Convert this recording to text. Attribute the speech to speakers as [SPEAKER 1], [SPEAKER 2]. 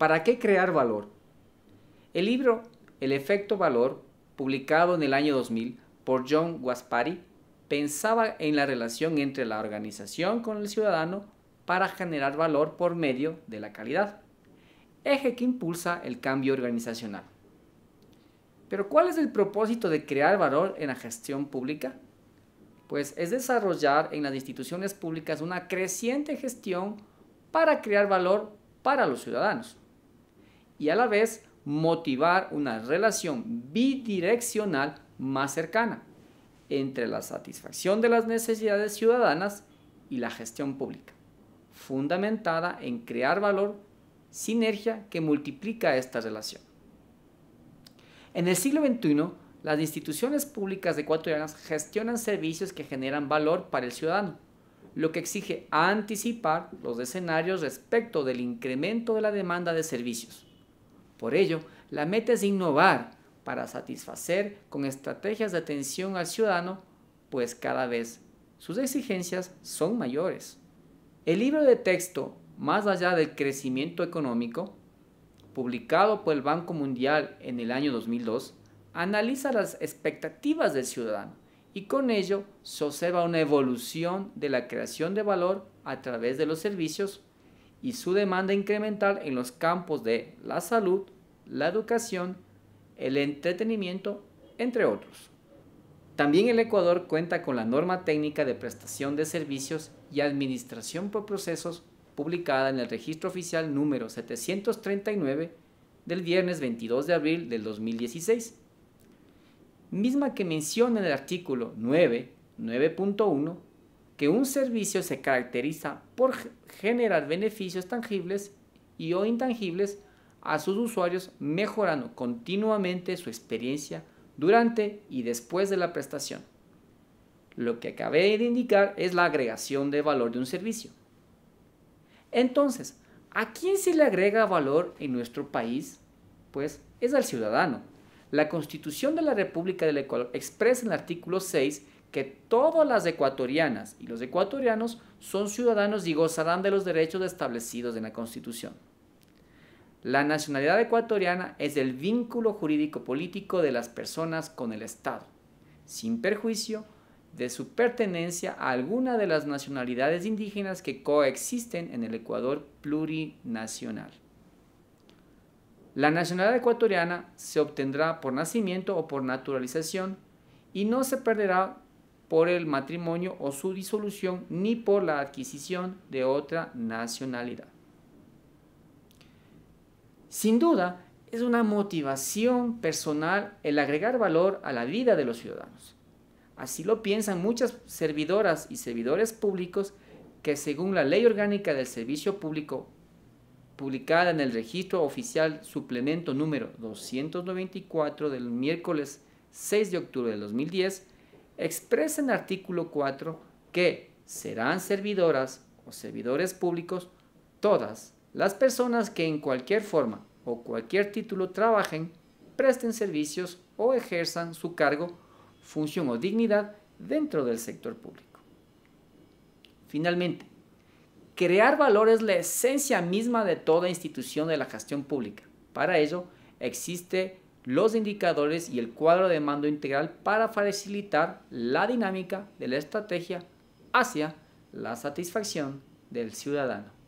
[SPEAKER 1] ¿Para qué crear valor? El libro El efecto valor, publicado en el año 2000 por John Waspari, pensaba en la relación entre la organización con el ciudadano para generar valor por medio de la calidad, eje que impulsa el cambio organizacional. Pero ¿cuál es el propósito de crear valor en la gestión pública? Pues es desarrollar en las instituciones públicas una creciente gestión para crear valor para los ciudadanos y a la vez motivar una relación bidireccional más cercana entre la satisfacción de las necesidades ciudadanas y la gestión pública, fundamentada en crear valor, sinergia que multiplica esta relación. En el siglo XXI, las instituciones públicas ecuatorianas gestionan servicios que generan valor para el ciudadano, lo que exige anticipar los escenarios respecto del incremento de la demanda de servicios por ello, la meta es innovar para satisfacer con estrategias de atención al ciudadano, pues cada vez sus exigencias son mayores. El libro de texto Más allá del crecimiento económico, publicado por el Banco Mundial en el año 2002, analiza las expectativas del ciudadano y con ello se observa una evolución de la creación de valor a través de los servicios y su demanda incremental en los campos de la salud, la educación, el entretenimiento, entre otros. También el Ecuador cuenta con la norma técnica de prestación de servicios y administración por procesos publicada en el registro oficial número 739 del viernes 22 de abril del 2016, misma que menciona en el artículo 9.9.1, 9.1 que un servicio se caracteriza por generar beneficios tangibles y o intangibles a sus usuarios mejorando continuamente su experiencia durante y después de la prestación. Lo que acabé de indicar es la agregación de valor de un servicio. Entonces, ¿a quién se le agrega valor en nuestro país? Pues es al ciudadano. La Constitución de la República del Ecuador expresa en el artículo 6 que todas las ecuatorianas y los ecuatorianos son ciudadanos y gozarán de los derechos establecidos en la Constitución. La nacionalidad ecuatoriana es el vínculo jurídico-político de las personas con el Estado, sin perjuicio de su pertenencia a alguna de las nacionalidades indígenas que coexisten en el Ecuador plurinacional. La nacionalidad ecuatoriana se obtendrá por nacimiento o por naturalización y no se perderá por el matrimonio o su disolución ni por la adquisición de otra nacionalidad. Sin duda, es una motivación personal el agregar valor a la vida de los ciudadanos. Así lo piensan muchas servidoras y servidores públicos que según la Ley Orgánica del Servicio Público, publicada en el Registro Oficial Suplemento número 294 del miércoles 6 de octubre de 2010, expresa en artículo 4 que serán servidoras o servidores públicos todas las personas que en cualquier forma o cualquier título trabajen, presten servicios o ejerzan su cargo, función o dignidad dentro del sector público. Finalmente, crear valor es la esencia misma de toda institución de la gestión pública. Para ello existe los indicadores y el cuadro de mando integral para facilitar la dinámica de la estrategia hacia la satisfacción del ciudadano.